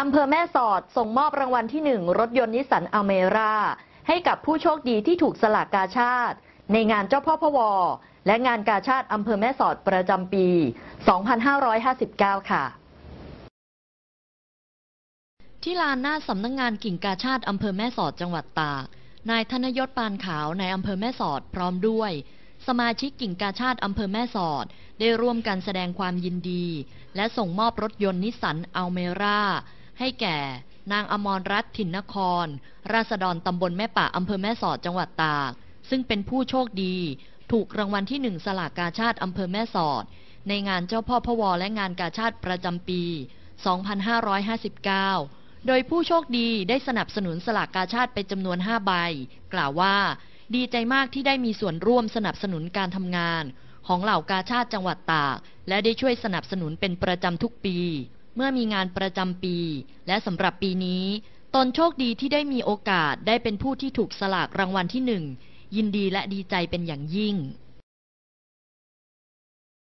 อำเภอแม่สอดส่งมอบรางวัลที่หนึ่งรถยนต์นิสสันอเมร่าให้กับผู้โชคดีที่ถูกสลากกาชาติ ในงานเจ้าพ่อพวอและงานกาชาติอำเภอแม่สอดประจำปี 2559 ค่ะ ที่ลานหน้าสำนักงงานกิ่งกาชาติอำเภอแม่สอดจังหวัดตาก นายธนยศ ปานขาวในอำเภอแม่สอดพร้อมด้วย สมาชิกกิ่งกาชาติอำเภอแม่สอดได้ร่วมกันแสดงความยินดี และส่งมอบรถยนต์นิสสันอัลเมราให้แก่นางอมรรัตน์ถิ่นนคร ราษฎรตำบลแม่ป่าอำเภอแม่สอดจังหวัดตาก ซึ่งเป็นผู้โชคดีถูกรางวัลที่หนึ่งสลากกาชาติอำเภอแม่สอด ในงานเจ้าพ่อพวอและงานกาชาติประจำปี 2559 โดยผู้โชคดีได้สนับสนุนสลากกาชาติไปจำนวน 5 ใบ กล่าวว่าดีใจมากที่ได้มีส่วนร่วมสนับสนุนการทำงาน ของเหล่ากาชาติจังหวัดตาก และได้ช่วยสนับสนุนเป็นประจำทุกปีเมื่อมีงานประจำปีและสำหรับปีนี้ ตนโชคดีที่ได้มีโอกาสได้เป็นผู้ที่ถูกสลากรางวัลที่หนึ่ง ยินดีและดีใจเป็นอย่างยิ่ง